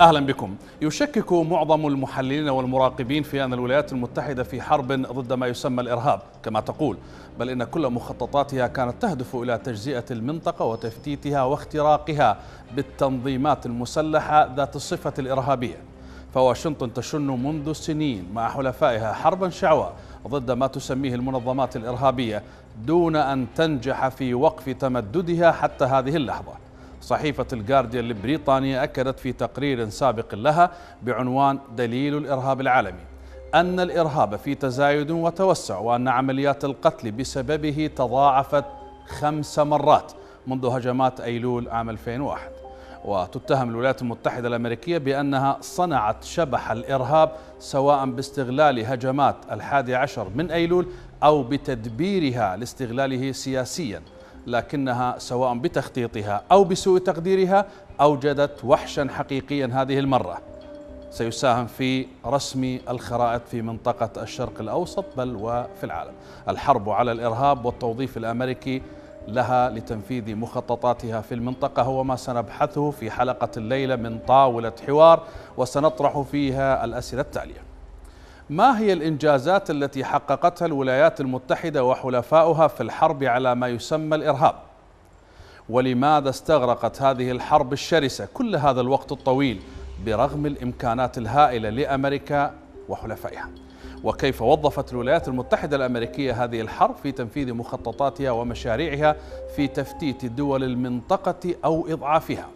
اهلا بكم. يشكك معظم المحللين والمراقبين في ان الولايات المتحده في حرب ضد ما يسمى الارهاب كما تقول، بل ان كل مخططاتها كانت تهدف الى تجزئه المنطقه وتفتيتها واختراقها بالتنظيمات المسلحه ذات الصفه الارهابيه. فواشنطن تشن منذ سنين مع حلفائها حربا شعواء ضد ما تسميه المنظمات الارهابيه دون ان تنجح في وقف تمددها حتى هذه اللحظه. صحيفة الجارديان البريطانية أكدت في تقرير سابق لها بعنوان دليل الإرهاب العالمي أن الإرهاب في تزايد وتوسع وأن عمليات القتل بسببه تضاعفت خمس مرات منذ هجمات أيلول عام 2001 وتتهم الولايات المتحدة الأمريكية بأنها صنعت شبح الإرهاب سواء باستغلال هجمات الحادي عشر من أيلول أو بتدبيرها لاستغلاله سياسياً لكنها سواء بتخطيطها أو بسوء تقديرها أوجدت وحشا حقيقيا هذه المرة سيساهم في رسم الخرائط في منطقة الشرق الأوسط بل وفي العالم الحرب على الإرهاب والتوظيف الأمريكي لها لتنفيذ مخططاتها في المنطقة هو ما سنبحثه في حلقة الليلة من طاولة حوار وسنطرح فيها الأسئلة التالية ما هي الإنجازات التي حققتها الولايات المتحدة وحلفاؤها في الحرب على ما يسمى الإرهاب؟ ولماذا استغرقت هذه الحرب الشرسة كل هذا الوقت الطويل برغم الإمكانات الهائلة لأمريكا وحلفائها؟ وكيف وظفت الولايات المتحدة الأمريكية هذه الحرب في تنفيذ مخططاتها ومشاريعها في تفتيت دول المنطقة أو إضعافها؟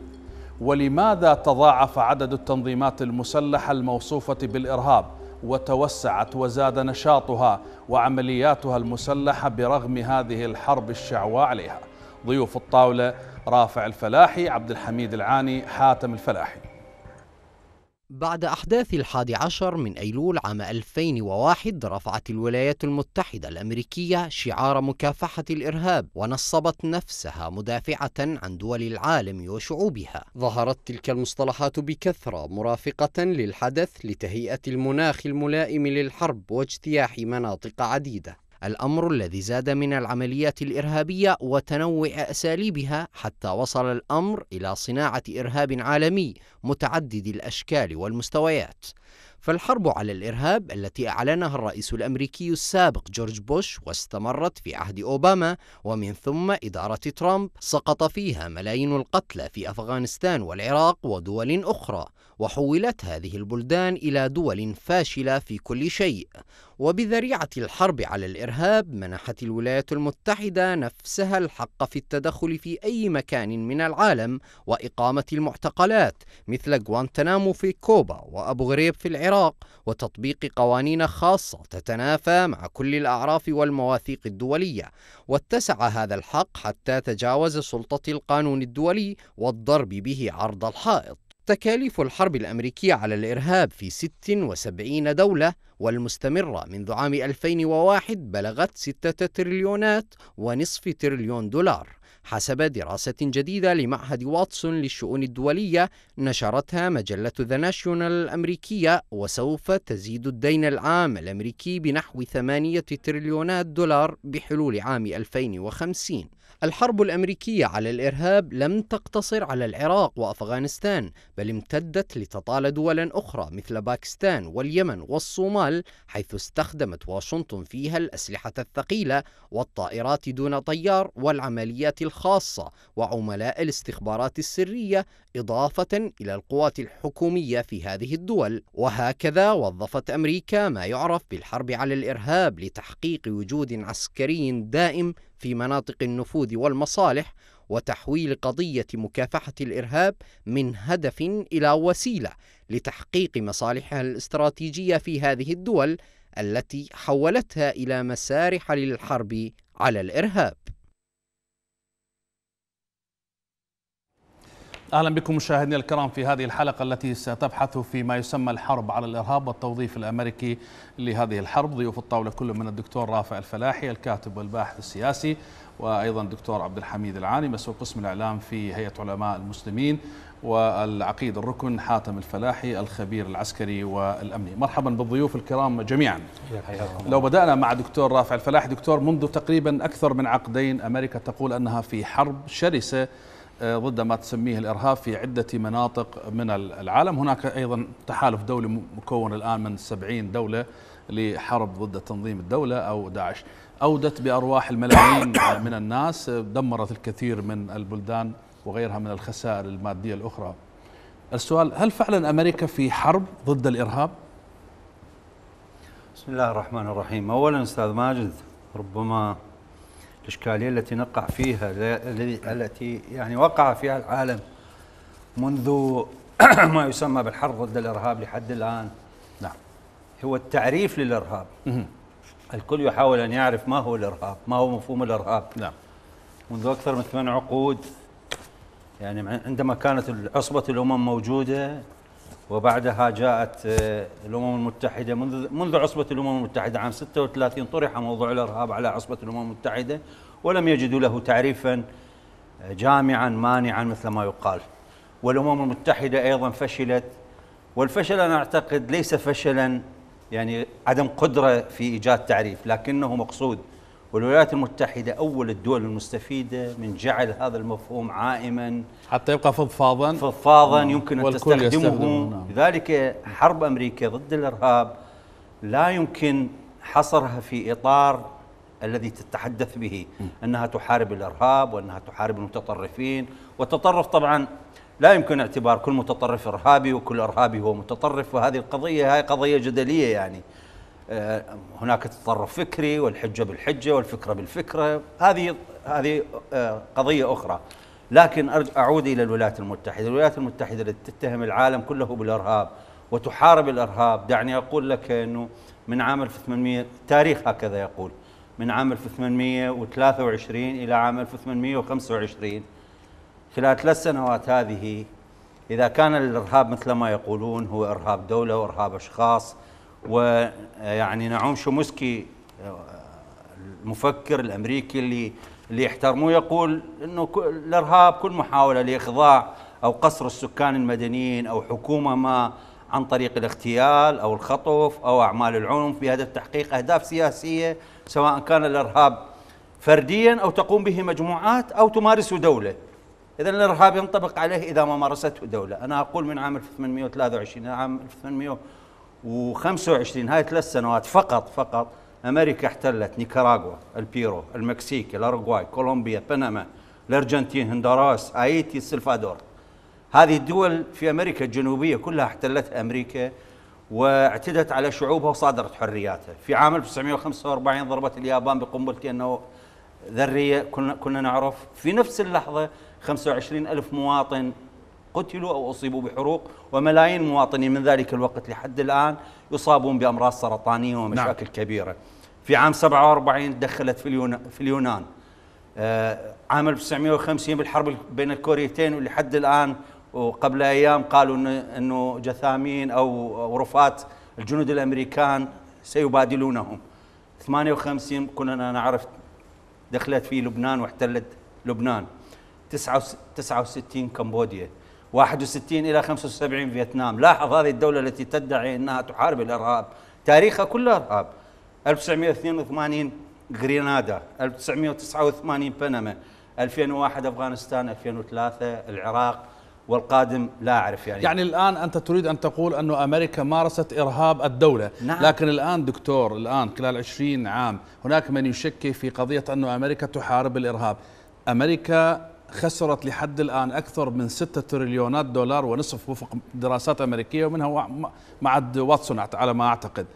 ولماذا تضاعف عدد التنظيمات المسلحة الموصوفة بالإرهاب وتوسعت وزاد نشاطها وعملياتها المسلحة برغم هذه الحرب الشعواء عليها ضيوف الطاولة رافع الفلاحي عبد الحميد العاني حاتم الفلاحي بعد أحداث الحادي عشر من أيلول عام 2001 رفعت الولايات المتحدة الأمريكية شعار مكافحة الإرهاب ونصبت نفسها مدافعة عن دول العالم وشعوبها ظهرت تلك المصطلحات بكثرة مرافقة للحدث لتهيئة المناخ الملائم للحرب واجتياح مناطق عديدة الأمر الذي زاد من العمليات الإرهابية وتنوع أساليبها حتى وصل الأمر إلى صناعة إرهاب عالمي متعدد الأشكال والمستويات. فالحرب على الإرهاب التي أعلنها الرئيس الأمريكي السابق جورج بوش واستمرت في عهد أوباما ومن ثم إدارة ترامب سقط فيها ملايين القتلى في أفغانستان والعراق ودول أخرى وحولت هذه البلدان إلى دول فاشلة في كل شيء وبذريعة الحرب على الإرهاب منحت الولايات المتحدة نفسها الحق في التدخل في أي مكان من العالم وإقامة المعتقلات مثل غوانتنامو في كوبا وأبو غريب في العراق وتطبيق قوانين خاصة تتنافى مع كل الأعراف والمواثيق الدولية واتسع هذا الحق حتى تجاوز سلطة القانون الدولي والضرب به عرض الحائط تكاليف الحرب الأمريكية على الإرهاب في 76 دولة والمستمرة منذ عام 2001 بلغت 6 تريليونات ونصف تريليون دولار حسب دراسة جديدة لمعهد واتسون للشؤون الدولية نشرتها مجلة ذا ناشيونال الأمريكية وسوف تزيد الدين العام الأمريكي بنحو 8 تريليونات دولار بحلول عام 2050 الحرب الأمريكية على الإرهاب لم تقتصر على العراق وأفغانستان بل امتدت لتطال دولا أخرى مثل باكستان واليمن والصومال حيث استخدمت واشنطن فيها الأسلحة الثقيلة والطائرات دون طيار والعمليات الخاصة وعملاء الاستخبارات السرية إضافة إلى القوات الحكومية في هذه الدول وهكذا وظفت أمريكا ما يعرف بالحرب على الإرهاب لتحقيق وجود عسكري دائم في مناطق النفوذ والمصالح وتحويل قضية مكافحة الإرهاب من هدف إلى وسيلة لتحقيق مصالحها الاستراتيجية في هذه الدول التي حولتها إلى مسارح للحرب على الإرهاب اهلا بكم مشاهدينا الكرام في هذه الحلقه التي ستبحث في ما يسمى الحرب على الارهاب والتوظيف الامريكي لهذه الحرب، ضيوف الطاوله كل من الدكتور رافع الفلاحي الكاتب والباحث السياسي وايضا الدكتور عبد الحميد العاني مسؤول قسم الاعلام في هيئه علماء المسلمين والعقيد الركن حاتم الفلاحي الخبير العسكري والامني، مرحبا بالضيوف الكرام جميعا. لو بدانا مع دكتور رافع الفلاحي، دكتور منذ تقريبا اكثر من عقدين امريكا تقول انها في حرب شرسه آه، ضد ما تسميه الإرهاب في عدة مناطق من العالم هناك أيضا تحالف دولي مكون الآن من 70 دولة لحرب ضد تنظيم الدولة أو داعش أودت بأرواح الملايين من الناس دمرت الكثير من البلدان وغيرها من الخسائر المادية الأخرى السؤال هل فعلا أمريكا في حرب ضد الإرهاب؟ بسم الله الرحمن الرحيم أولا أستاذ ماجد ربما الإشكالية التي نقع فيها التي يعني وقع فيها العالم منذ ما يسمى بالحرب ضد الإرهاب لحد الآن نعم هو التعريف للإرهاب الكل يحاول أن يعرف ما هو الإرهاب ما هو مفهوم الإرهاب نعم منذ أكثر من ثمان عقود يعني عندما كانت عصبة الأمم موجودة وبعدها جاءت آه، الامم المتحده منذ منذ عصبه الامم المتحده عام 36 طرح موضوع الارهاب على عصبه الامم المتحده ولم يجدوا له تعريفا آه، جامعا مانعا مثل ما يقال والامم المتحده ايضا فشلت والفشل انا اعتقد ليس فشلا يعني عدم قدره في ايجاد تعريف لكنه مقصود والولايات المتحدة أول الدول المستفيدة من جعل هذا المفهوم عائما حتى يبقى فضفاضا فضفاضا نعم. يمكن أن تستخدمه نعم. لذلك حرب أمريكا ضد الإرهاب لا يمكن حصرها في إطار الذي تتحدث به أنها تحارب الإرهاب وأنها تحارب المتطرفين والتطرف طبعا لا يمكن اعتبار كل متطرف إرهابي وكل إرهابي هو متطرف وهذه القضية هاي قضية جدلية يعني آه، هناك تطرف فكري والحجه بالحجه والفكره بالفكره هذه هذه آه، قضيه اخرى لكن اعود الى الولايات المتحده، الولايات المتحده التي تتهم العالم كله بالارهاب وتحارب الارهاب، دعني اقول لك انه من عام 1800 التاريخ هكذا يقول من عام 1823 الى عام 1825 خلال ثلاث سنوات هذه اذا كان الارهاب مثل ما يقولون هو ارهاب دوله وارهاب اشخاص ويعني نعوم شومسكي المفكر الامريكي اللي اللي يحترموه يقول انه الارهاب كل محاوله لاخضاع او قصر السكان المدنيين او حكومه ما عن طريق الاغتيال او الخطف او اعمال العنف بهدف تحقيق اهداف سياسيه سواء كان الارهاب فرديا او تقوم به مجموعات او تمارسه دوله. اذا الارهاب ينطبق عليه اذا ما مارسته دوله، انا اقول من عام 1823 الى عام 1800 و25 هاي ثلاث سنوات فقط فقط امريكا احتلت نيكاراغوا، البيرو، المكسيك، الاوروغواي، كولومبيا، بنما، الارجنتين، هندوراس، ايتي، السلفادور. هذه الدول في امريكا الجنوبيه كلها احتلتها امريكا واعتدت على شعوبها وصادرت حرياتها. في عام 1945 ضربت اليابان بقنبلتين ذريه كنا كنا نعرف في نفس اللحظه 25 ألف مواطن قتلوا أو أصيبوا بحروق وملايين مواطنين من ذلك الوقت لحد الآن يصابون بأمراض سرطانية ومشاكل نعم. كبيرة في عام 47 دخلت في اليونان آه، عام 1950 بالحرب بين الكوريتين واللي حد الآن وقبل أيام قالوا أنه جثامين أو رفات الجنود الأمريكان سيبادلونهم 58 كلنا نعرف دخلت في لبنان واحتلت لبنان 69 كمبوديا 61 إلى 75 فيتنام لاحظ هذه الدولة التي تدعي أنها تحارب الإرهاب تاريخها كله إرهاب 1982 غرينادا 1989 بنما 2001 أفغانستان 2003 العراق والقادم لا أعرف يعني يعني الآن أنت تريد أن تقول أن أمريكا مارست إرهاب الدولة نعم. لكن الآن دكتور الآن خلال 20 عام هناك من يشكي في قضية أن أمريكا تحارب الإرهاب أمريكا خسرت لحد الآن أكثر من 6 تريليونات دولار ونصف وفق دراسات أمريكية ومنها معد واتسون على ما أعتقد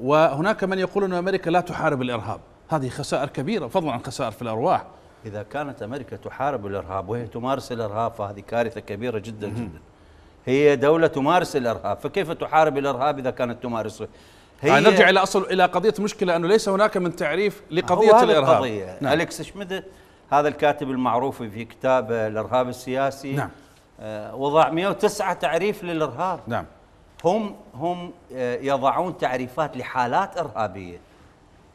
وهناك من يقول أن أمريكا لا تحارب الإرهاب هذه خسائر كبيرة فضلا عن خسائر في الأرواح إذا كانت أمريكا تحارب الإرهاب وهي تمارس الإرهاب فهذه كارثة كبيرة جدا جدا هي دولة تمارس الإرهاب فكيف تحارب الإرهاب إذا كانت تمارسه هي يعني نرجع إلى أصل إلى قضية مشكلة أنه ليس هناك من تعريف لقضية الإرهاب القضية نعم. أليكس شميد هذا الكاتب المعروف في كتاب الارهاب السياسي نعم آه، وضع 109 تعريف للارهاب نعم هم هم آه، يضعون تعريفات لحالات ارهابيه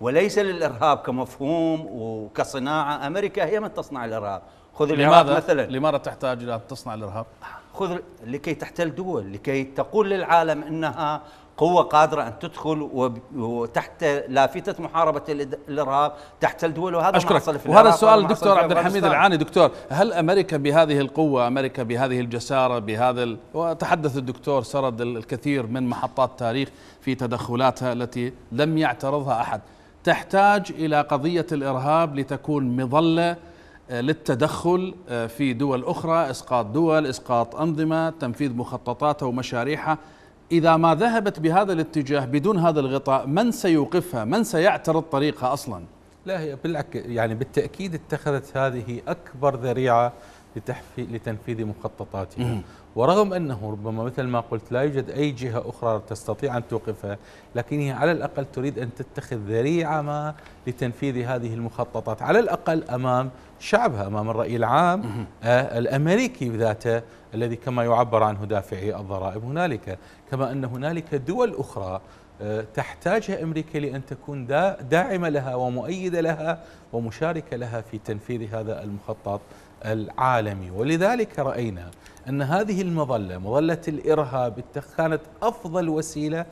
وليس للارهاب كمفهوم وكصناعه امريكا هي من تصنع الارهاب خذ لماذا مثلا لماذا تحتاج الى تصنع الارهاب خذ لكي تحتل دول لكي تقول للعالم انها قوة قادرة أن تدخل وتحت لافتة محاربة الإرهاب تحت الدول وهذا أشكرك. ما حصل في وهذا السؤال دكتور عبد الحميد العاني دكتور هل أمريكا بهذه القوة أمريكا بهذه الجسارة بهذا ال... وتحدث الدكتور سرد الكثير من محطات تاريخ في تدخلاتها التي لم يعترضها أحد تحتاج إلى قضية الإرهاب لتكون مظلة آه، للتدخل آه، في دول أخرى إسقاط دول إسقاط أنظمة تنفيذ مخططاتها ومشاريعها إذا ما ذهبت بهذا الاتجاه بدون هذا الغطاء من سيوقفها من سيعترض طريقها أصلا لا هي بالعكس يعني بالتأكيد اتخذت هذه أكبر ذريعة لتنفيذ مخططاتها ورغم أنه ربما مثل ما قلت لا يوجد أي جهة أخرى تستطيع أن توقفها لكن هي على الأقل تريد أن تتخذ ذريعة ما لتنفيذ هذه المخططات على الأقل أمام شعبها أمام الرأي العام آه، الأمريكي ذاته الذي كما يعبر عنه دافعي الضرائب هنالك كما أن هنالك دول أخرى آه، تحتاجها امريكا لان تكون داعمه لها ومؤيده لها ومشاركه لها في تنفيذ هذا المخطط العالمي ولذلك رأينا أن هذه المظلة مظلة الإرهاب كانت أفضل وسيلة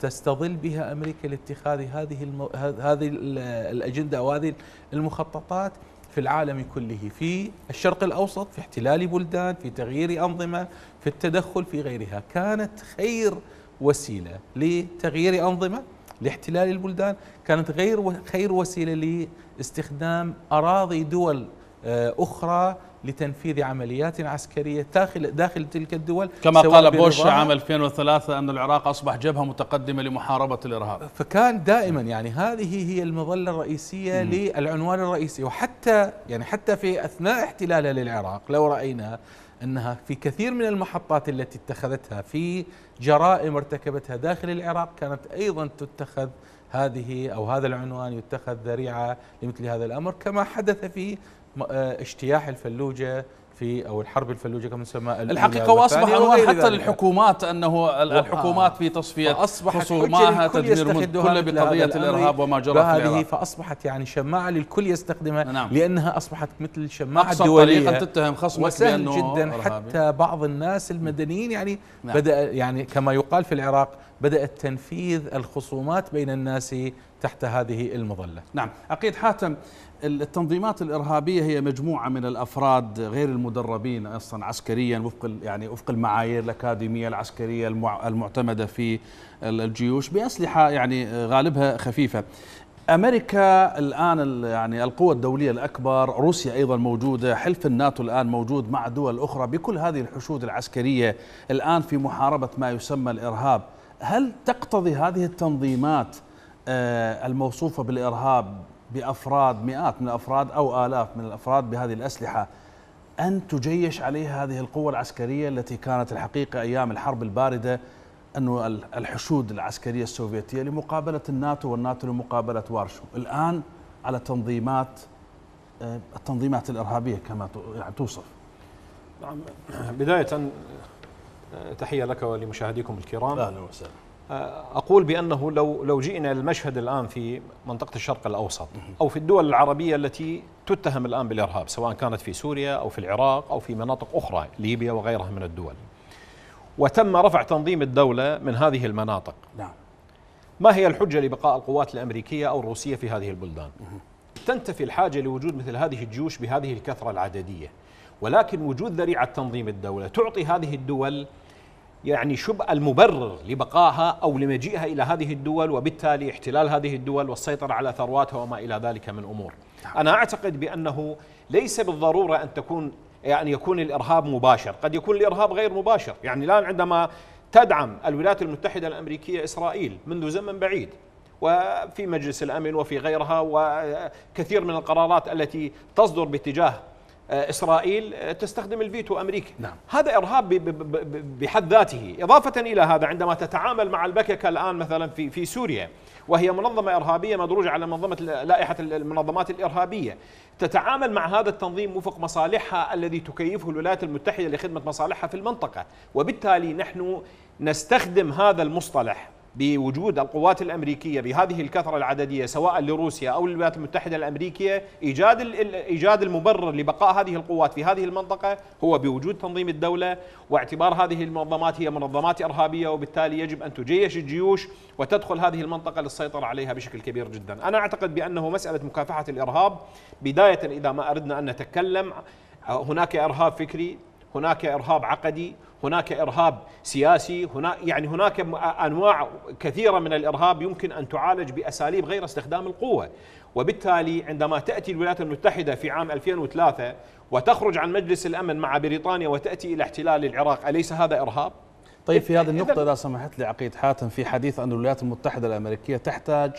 تستظل بها أمريكا لاتخاذ هذه المو... هذه الأجندة أو هذه المخططات في العالم كله في الشرق الأوسط في احتلال بلدان في تغيير أنظمة في التدخل في غيرها كانت خير وسيلة لتغيير أنظمة لاحتلال البلدان كانت غير خير وسيلة لاستخدام أراضي دول آه، أخرى لتنفيذ عمليات عسكرية داخل, داخل تلك الدول كما قال بوش عام 2003 أن العراق أصبح جبهة متقدمة لمحاربة الإرهاب فكان دائما يعني هذه هي المظلة الرئيسية م. للعنوان الرئيسي وحتى يعني حتى في أثناء احتلالها للعراق لو رأينا أنها في كثير من المحطات التي اتخذتها في جرائم ارتكبتها داخل العراق كانت أيضا تتخذ هذه أو هذا العنوان يتخذ ذريعة لمثل هذا الأمر كما حدث في آه، اجتياح الفلوجه في او الحرب الفلوجه كما تسمى الحقيقه واصبح عنوان حتى للحكومات انه الحكومات في تصفيه خصوماها تدمير كل بقضيه الارهاب وما جرى هذه فاصبحت يعني شماعه للكل يستخدمها نعم. لانها اصبحت مثل شماعة الدوليه طريقه تتهم خصمك وسهل جدا حتى بعض الناس المدنيين يعني نعم. بدا يعني كما يقال في العراق بدأت تنفيذ الخصومات بين الناس تحت هذه المظلة نعم عقيد حاتم التنظيمات الإرهابية هي مجموعة من الأفراد غير المدربين أصلا عسكريا وفق يعني وفق المعايير الأكاديمية العسكرية المعتمدة في الجيوش بأسلحة يعني غالبها خفيفة امريكا الان يعني القوى الدوليه الاكبر، روسيا ايضا موجوده، حلف الناتو الان موجود مع دول اخرى بكل هذه الحشود العسكريه الان في محاربه ما يسمى الارهاب، هل تقتضي هذه التنظيمات آه، الموصوفة بالإرهاب بأفراد مئات من الأفراد أو آلاف من الأفراد بهذه الأسلحة أن تجيش عليها هذه القوة العسكرية التي كانت الحقيقة أيام الحرب الباردة أنه الحشود العسكرية السوفيتية لمقابلة الناتو والناتو لمقابلة وارشو الآن على تنظيمات آه، التنظيمات الإرهابية كما يعني توصف نعم بداية تحية لك ولمشاهديكم الكرام أهلا وسهلا آه، أقول بأنه لو لو جئنا المشهد الآن في منطقة الشرق الأوسط أو في الدول العربية التي تتهم الآن بالإرهاب سواء كانت في سوريا أو في العراق أو في مناطق أخرى ليبيا وغيرها من الدول وتم رفع تنظيم الدولة من هذه المناطق نعم ما هي الحجة لبقاء القوات الأمريكية أو الروسية في هذه البلدان؟ تنتفي الحاجة لوجود مثل هذه الجيوش بهذه الكثرة العددية ولكن وجود ذريعة تنظيم الدولة تعطي هذه الدول يعني شبء المبرر لبقائها أو لمجيئها إلى هذه الدول وبالتالي احتلال هذه الدول والسيطرة على ثرواتها وما إلى ذلك من أمور نعم. أنا أعتقد بأنه ليس بالضرورة أن تكون يعني يكون الإرهاب مباشر قد يكون الإرهاب غير مباشر يعني الآن عندما تدعم الولايات المتحدة الأمريكية إسرائيل منذ زمن بعيد وفي مجلس الأمن وفي غيرها وكثير من القرارات التي تصدر باتجاه آه، إسرائيل آه، تستخدم الفيتو أمريكا نعم. هذا إرهاب بحد ذاته إضافة إلى هذا عندما تتعامل مع البكك الآن مثلا في, في سوريا وهي منظمة إرهابية مدروجة على منظمة لائحة المنظمات الإرهابية تتعامل مع هذا التنظيم وفق مصالحها الذي تكيفه الولايات المتحدة لخدمة مصالحها في المنطقة وبالتالي نحن نستخدم هذا المصطلح بوجود القوات الامريكيه بهذه الكثره العدديه سواء لروسيا او للولايات المتحده الامريكيه ايجاد ايجاد المبرر لبقاء هذه القوات في هذه المنطقه هو بوجود تنظيم الدوله واعتبار هذه المنظمات هي منظمات ارهابيه وبالتالي يجب ان تجيش الجيوش وتدخل هذه المنطقه للسيطره عليها بشكل كبير جدا، انا اعتقد بانه مساله مكافحه الارهاب بدايه اذا ما اردنا ان نتكلم هناك ارهاب فكري هناك ارهاب عقدي هناك إرهاب سياسي هنا يعني هناك أنواع كثيرة من الإرهاب يمكن أن تعالج بأساليب غير استخدام القوة وبالتالي عندما تأتي الولايات المتحدة في عام 2003 وتخرج عن مجلس الأمن مع بريطانيا وتأتي إلى احتلال العراق أليس هذا إرهاب؟ طيب في هذه النقطة إذا سمحت لي عقيد حاتم في حديث أن الولايات المتحدة الأمريكية تحتاج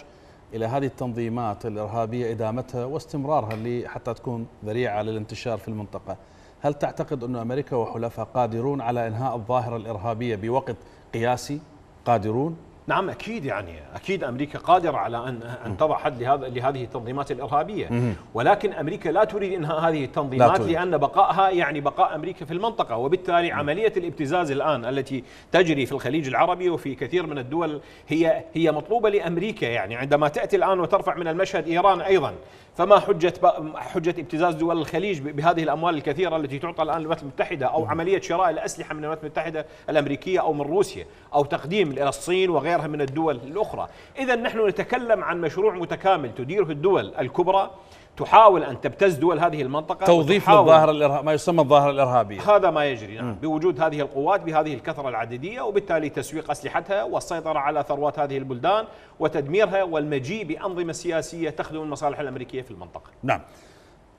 إلى هذه التنظيمات الإرهابية إدامتها واستمرارها حتى تكون ذريعة للانتشار في المنطقة هل تعتقد أن أمريكا وحلفها قادرون على إنهاء الظاهرة الإرهابية بوقت قياسي قادرون نعم اكيد يعني اكيد امريكا قادره على ان ان تضع حد لهذا لهذه التنظيمات الارهابيه ولكن امريكا لا تريد انهاء هذه التنظيمات لا لان بقائها يعني بقاء امريكا في المنطقه وبالتالي عمليه الابتزاز الان التي تجري في الخليج العربي وفي كثير من الدول هي هي مطلوبه لامريكا يعني عندما تاتي الان وترفع من المشهد ايران ايضا فما حجه حجه ابتزاز دول الخليج بهذه الاموال الكثيره التي تعطى الان للولايات المتحده او عمليه شراء الاسلحه من الولايات المتحده الامريكيه او من روسيا او تقديم الى الصين وغيرها وغيرها من الدول الأخرى إذا نحن نتكلم عن مشروع متكامل تديره الدول الكبرى تحاول أن تبتز دول هذه المنطقة توظيف الظاهره الإرهاب ما يسمى الظاهرة الإرهابية هذا ما يجري نعم بوجود هذه القوات بهذه الكثرة العددية وبالتالي تسويق أسلحتها والسيطرة على ثروات هذه البلدان وتدميرها والمجيء بأنظمة سياسية تخدم المصالح الأمريكية في المنطقة نعم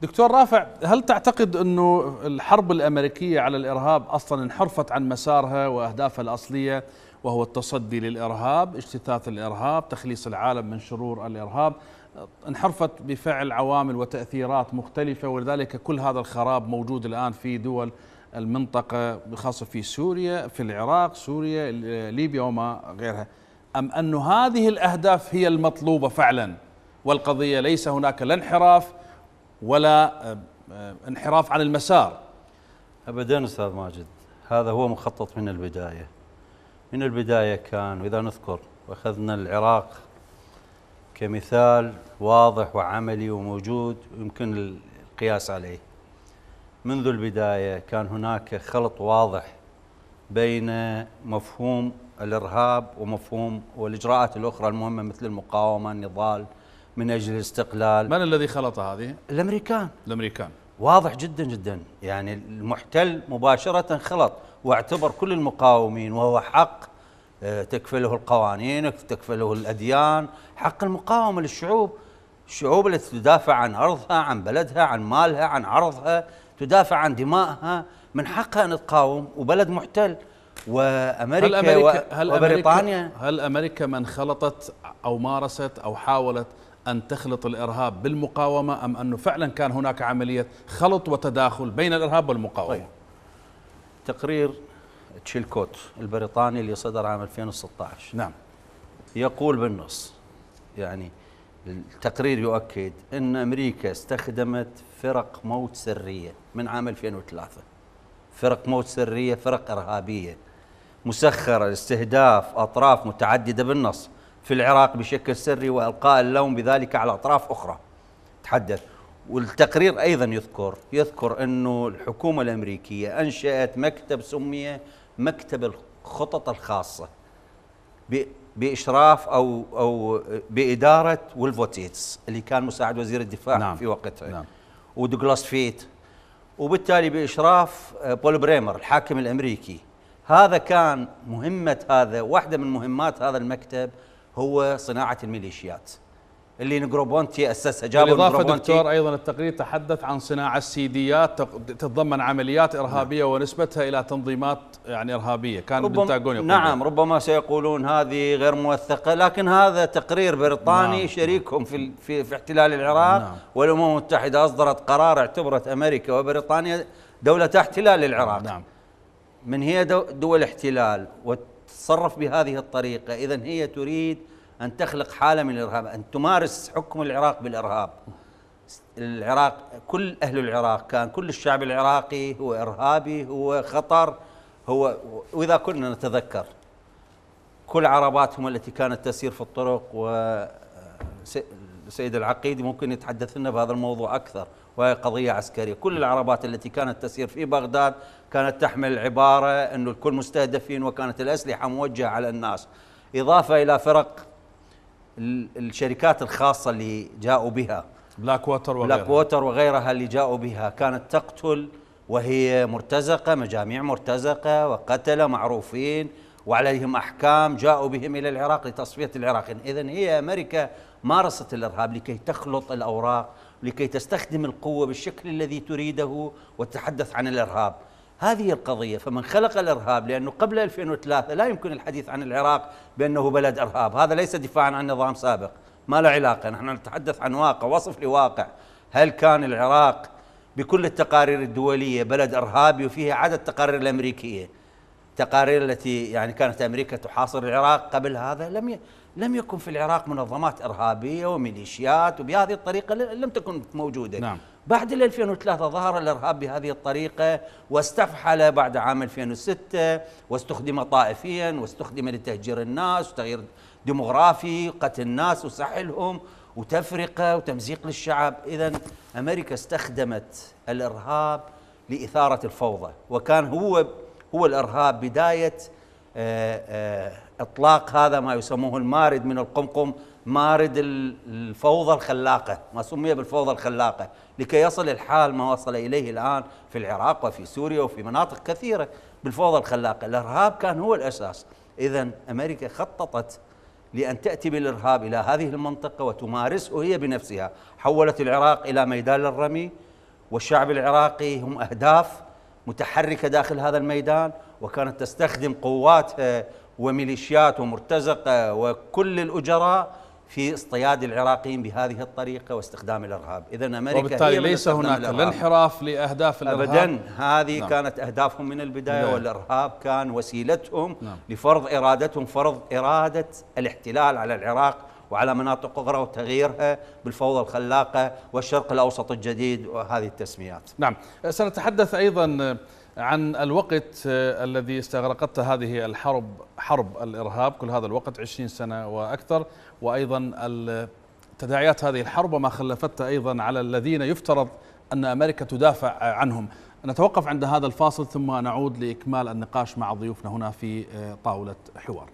دكتور رافع هل تعتقد أنه الحرب الأمريكية على الإرهاب أصلا انحرفت عن مسارها وأهدافها الأصلية وهو التصدي للارهاب، اجتثاث الارهاب، تخليص العالم من شرور الارهاب، انحرفت بفعل عوامل وتاثيرات مختلفه ولذلك كل هذا الخراب موجود الان في دول المنطقه خاصه في سوريا، في العراق، سوريا، ليبيا وما غيرها. ام ان هذه الاهداف هي المطلوبه فعلا والقضيه ليس هناك لا انحراف ولا آه، آه، انحراف عن المسار. ابدا استاذ ماجد، هذا هو مخطط من البدايه. من البداية كان وإذا نذكر وأخذنا العراق كمثال واضح وعملي وموجود ويمكن القياس عليه منذ البداية كان هناك خلط واضح بين مفهوم الإرهاب ومفهوم والإجراءات الأخرى المهمة مثل المقاومة النضال من أجل الاستقلال من الذي خلط هذه؟ الأمريكان الأمريكان واضح جدا جدا يعني المحتل مباشرة خلط واعتبر كل المقاومين وهو حق آه، تكفله القوانين تكفله الأديان حق المقاومة للشعوب الشعوب التي تدافع عن أرضها عن بلدها عن مالها عن عرضها تدافع عن دمائها من حقها أن تقاوم وبلد محتل وأمريكا, هل أمريكا هل وبريطانيا هل أمريكا من خلطت أو مارست أو حاولت أن تخلط الإرهاب بالمقاومة أم أنه فعلا كان هناك عملية خلط وتداخل بين الإرهاب والمقاومة طيب. تقرير تشيلكوت البريطاني اللي صدر عام 2016 نعم يقول بالنص يعني التقرير يؤكد أن أمريكا استخدمت فرق موت سرية من عام 2003 فرق موت سرية فرق إرهابية مسخرة لاستهداف أطراف متعددة بالنص في العراق بشكل سري وإلقاء اللوم بذلك على أطراف أخرى تحدث والتقرير ايضا يذكر يذكر انه الحكومه الامريكيه انشات مكتب سمي مكتب الخطط الخاصه باشراف او او باداره ولفوتيتس اللي كان مساعد وزير الدفاع نعم في وقتها نعم ودوغلاس فيت وبالتالي باشراف آه، بول بريمر الحاكم الامريكي هذا كان مهمه هذا واحده من مهمات هذا المكتب هو صناعه الميليشيات اللي نجروبونتي اسسها جابوا بالاضافه دكتور ايضا التقرير تحدث عن صناعه سيديات تتضمن عمليات ارهابيه نعم. ونسبتها الى تنظيمات يعني ارهابيه كان ربما يقول نعم ربما سيقولون هذه غير موثقه لكن هذا تقرير بريطاني نعم. شريكهم في في, في احتلال العراق نعم. والامم المتحده اصدرت قرار اعتبرت امريكا وبريطانيا دولة احتلال للعراق نعم من هي دول احتلال وتصرف بهذه الطريقه اذا هي تريد أن تخلق حالة من الإرهاب أن تمارس حكم العراق بالإرهاب العراق كل أهل العراق كان كل الشعب العراقي هو إرهابي هو خطر هو وإذا كنا نتذكر كل عرباتهم التي كانت تسير في الطرق و السيد العقيدي ممكن يتحدث لنا بهذا الموضوع أكثر وهي قضية عسكرية كل العربات التي كانت تسير في بغداد كانت تحمل عبارة أنه الكل مستهدفين وكانت الأسلحة موجهة على الناس إضافة إلى فرق الشركات الخاصة اللي جاءوا بها بلاك ووتر وغيرها بلاك ووتر وغيرها اللي جاءوا بها كانت تقتل وهي مرتزقة مجاميع مرتزقة وقتلة معروفين وعليهم أحكام جاءوا بهم إلى العراق لتصفية العراقيين إذا هي أمريكا مارست الإرهاب لكي تخلط الأوراق لكي تستخدم القوة بالشكل الذي تريده وتتحدث عن الإرهاب هذه القضية فمن خلق الإرهاب لأنه قبل 2003 لا يمكن الحديث عن العراق بأنه بلد إرهاب هذا ليس دفاعا عن نظام سابق ما له علاقة نحن نتحدث عن واقع وصف لواقع هل كان العراق بكل التقارير الدولية بلد إرهابي وفيه عدد تقارير الأمريكية تقارير التي يعني كانت أمريكا تحاصر العراق قبل هذا لم ي... لم يكن في العراق منظمات إرهابية وميليشيات وبهذه الطريقة لم تكن موجودة نعم. بعد 2003 ظهر الإرهاب بهذه الطريقة واستفحل بعد عام 2006 واستخدم طائفيا واستخدم لتهجير الناس وتغيير ديموغرافي قتل الناس وسحلهم وتفرقة وتمزيق للشعب إذا أمريكا استخدمت الإرهاب لإثارة الفوضى وكان هو هو الإرهاب بداية آآ آه، آآ آه، اطلاق هذا ما يسموه المارد من القمقم مارد الفوضى الخلاقه ما سمي بالفوضى الخلاقه لكي يصل الحال ما وصل اليه الان في العراق وفي سوريا وفي مناطق كثيره بالفوضى الخلاقه الارهاب كان هو الاساس اذا امريكا خططت لأن تأتي بالإرهاب إلى هذه المنطقة وتمارسه هي بنفسها حولت العراق إلى ميدان الرمي والشعب العراقي هم أهداف متحركة داخل هذا الميدان وكانت تستخدم قواتها وميليشيات ومرتزقة وكل الأجراء في اصطياد العراقيين بهذه الطريقة واستخدام الإرهاب إذا أمريكا وبالتالي ليس هناك لا انحراف لأهداف الإرهاب أبدا هذه نعم. كانت أهدافهم من البداية نعم. والإرهاب كان وسيلتهم نعم. لفرض إرادتهم فرض إرادة الاحتلال على العراق وعلى مناطق أخرى وتغييرها بالفوضى الخلاقة والشرق الأوسط الجديد وهذه التسميات نعم سنتحدث أيضا عن الوقت آه، الذي استغرقت هذه الحرب حرب الإرهاب كل هذا الوقت 20 سنة وأكثر وأيضا تداعيات هذه الحرب وما خلفته أيضا على الذين يفترض أن أمريكا تدافع عنهم نتوقف عند هذا الفاصل ثم نعود لإكمال النقاش مع ضيوفنا هنا في آه، طاولة حوار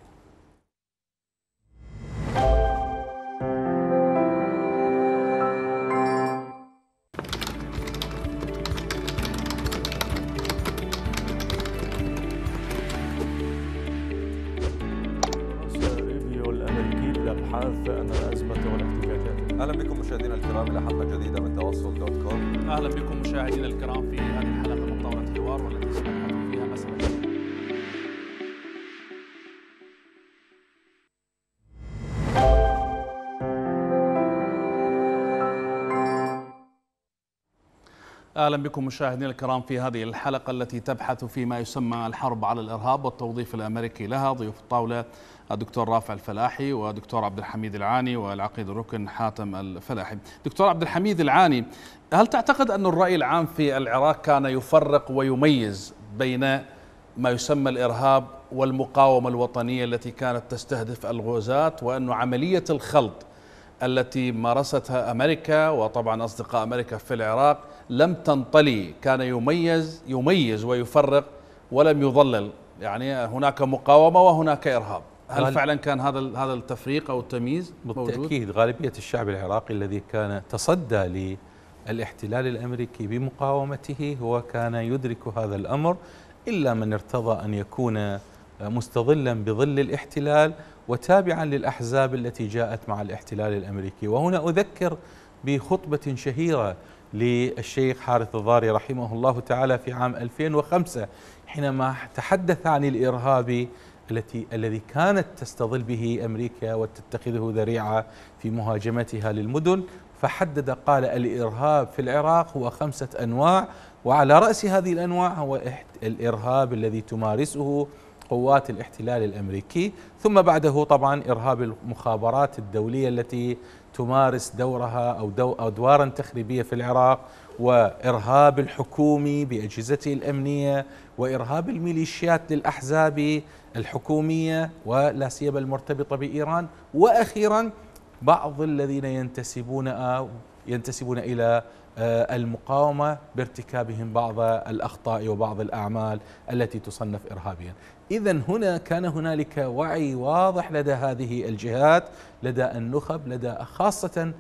عارف أن الأزمة والاحتكاكات أهلا بكم مشاهدينا الكرام إلى حلقة جديدة من تواصل دوت كوم أهلا بكم مشاهدينا الكرام في هذه الحلقة من طاولة الحوار والتي سنتحدث فيها مسألة اهلا بكم مشاهدينا الكرام في هذه الحلقه التي تبحث فيما يسمى الحرب على الارهاب والتوظيف الامريكي لها ضيوف الطاوله الدكتور رافع الفلاحي ودكتور عبد الحميد العاني والعقيد الركن حاتم الفلاحي. دكتور عبد الحميد العاني هل تعتقد ان الراي العام في العراق كان يفرق ويميز بين ما يسمى الارهاب والمقاومه الوطنيه التي كانت تستهدف الغزاة وان عمليه الخلط التي مارستها امريكا وطبعا اصدقاء امريكا في العراق لم تنطلي كان يميز يميز ويفرق ولم يضلل يعني هناك مقاومه وهناك ارهاب هل فعلا كان هذا هذا التفريق او التمييز بالتاكيد غالبيه الشعب العراقي الذي كان تصدى للاحتلال الامريكي بمقاومته هو كان يدرك هذا الامر الا من ارتضى ان يكون مستظلا بظل الاحتلال وتابعا للاحزاب التي جاءت مع الاحتلال الامريكي وهنا اذكر بخطبه شهيره للشيخ حارث الضاري رحمه الله تعالى في عام 2005 حينما تحدث عن الإرهاب التي الذي كانت تستظل به أمريكا وتتخذه ذريعة في مهاجمتها للمدن فحدد قال الإرهاب في العراق هو خمسة أنواع وعلى رأس هذه الأنواع هو الإرهاب الذي تمارسه قوات الاحتلال الامريكي، ثم بعده طبعا ارهاب المخابرات الدوليه التي تمارس دورها أو, دو أدوارا تخريبية في العراق وإرهاب الحكومي بأجهزته الأمنية وإرهاب الميليشيات للأحزاب الحكومية ولا سيما المرتبطة بإيران وأخيرا بعض الذين ينتسبون أو ينتسبون إلى آه، المقاومة بارتكابهم بعض الأخطاء وبعض الأعمال التي تصنف إرهابيا إذا هنا كان هنالك وعي واضح لدى هذه الجهات لدى النخب لدى خاصة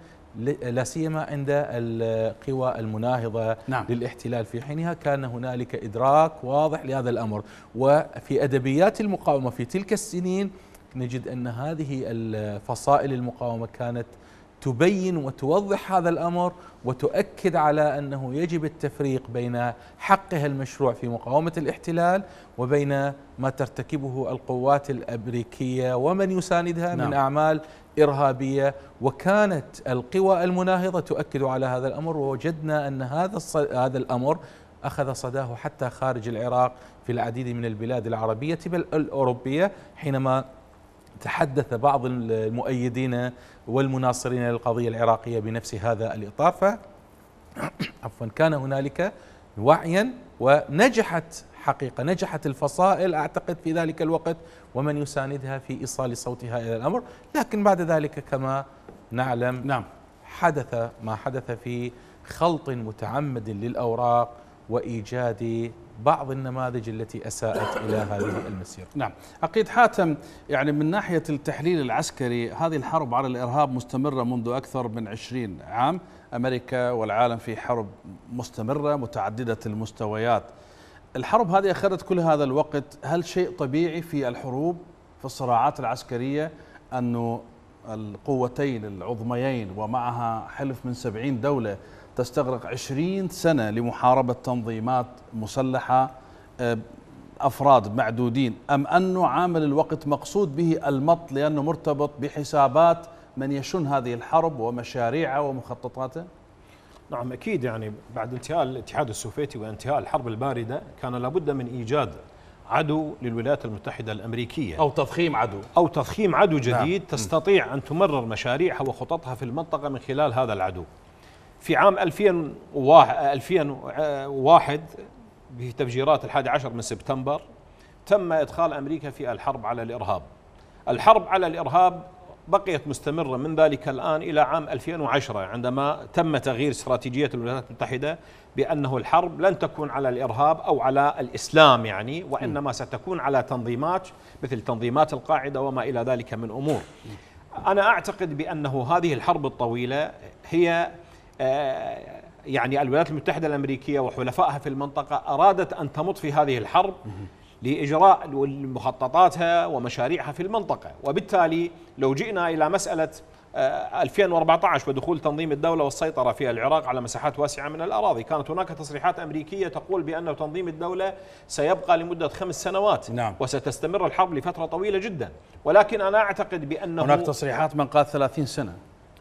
لا سيما عند القوى المناهضه نعم. للاحتلال في حينها كان هنالك ادراك واضح لهذا الامر وفي ادبيات المقاومه في تلك السنين نجد ان هذه الفصائل المقاومه كانت تبين وتوضح هذا الامر وتؤكد على انه يجب التفريق بين حقها المشروع في مقاومه الاحتلال وبين ما ترتكبه القوات الامريكيه ومن يساندها نعم. من اعمال ارهابيه وكانت القوى المناهضه تؤكد على هذا الامر ووجدنا ان هذا هذا الامر اخذ صداه حتى خارج العراق في العديد من البلاد العربيه بل الاوروبيه حينما تحدث بعض المؤيدين والمناصرين للقضية العراقية بنفس هذا الإطار ف عفوا كان هنالك وعيا ونجحت حقيقة نجحت الفصائل أعتقد في ذلك الوقت ومن يساندها في إيصال صوتها إلى الأمر لكن بعد ذلك كما نعلم نعم حدث ما حدث في خلط متعمد للأوراق وإيجاد بعض النماذج التي اساءت الى هذه المسيره. نعم، عقيد حاتم يعني من ناحيه التحليل العسكري هذه الحرب على الارهاب مستمره منذ اكثر من 20 عام، امريكا والعالم في حرب مستمره متعدده المستويات. الحرب هذه اخذت كل هذا الوقت، هل شيء طبيعي في الحروب في الصراعات العسكريه انه القوتين العظميين ومعها حلف من 70 دوله تستغرق عشرين سنة لمحاربة تنظيمات مسلحة آه، أفراد معدودين أم أنه عامل الوقت مقصود به المط لأنه مرتبط بحسابات من يشن هذه الحرب ومشاريعه ومخططاته؟ نعم أكيد يعني بعد انتهاء الاتحاد السوفيتي وانتهاء الحرب الباردة كان لابد من إيجاد عدو للولايات المتحدة الأمريكية أو تضخيم عدو أو تضخيم عدو نعم. جديد نعم. تستطيع أن تمرر مشاريعها وخططها في المنطقة من خلال هذا العدو في عام 2001 في تفجيرات الحادي عشر من سبتمبر تم إدخال أمريكا في الحرب على الإرهاب الحرب على الإرهاب بقيت مستمرة من ذلك الآن إلى عام 2010 عندما تم تغيير استراتيجية الولايات المتحدة بأنه الحرب لن تكون على الإرهاب أو على الإسلام يعني وإنما ستكون على تنظيمات مثل تنظيمات القاعدة وما إلى ذلك من أمور أنا أعتقد بأنه هذه الحرب الطويلة هي آه، يعني الولايات المتحدة الأمريكية وحلفائها في المنطقة أرادت أن تمط في هذه الحرب لإجراء مخططاتها ومشاريعها في المنطقة وبالتالي لو جئنا إلى مسألة 2014 آه، ودخول تنظيم الدولة والسيطرة في العراق على مساحات واسعة من الأراضي كانت هناك تصريحات أمريكية تقول بأن تنظيم الدولة سيبقى لمدة خمس سنوات نعم. وستستمر الحرب لفترة طويلة جدا ولكن أنا أعتقد بأن هناك تصريحات من قال 30 سنة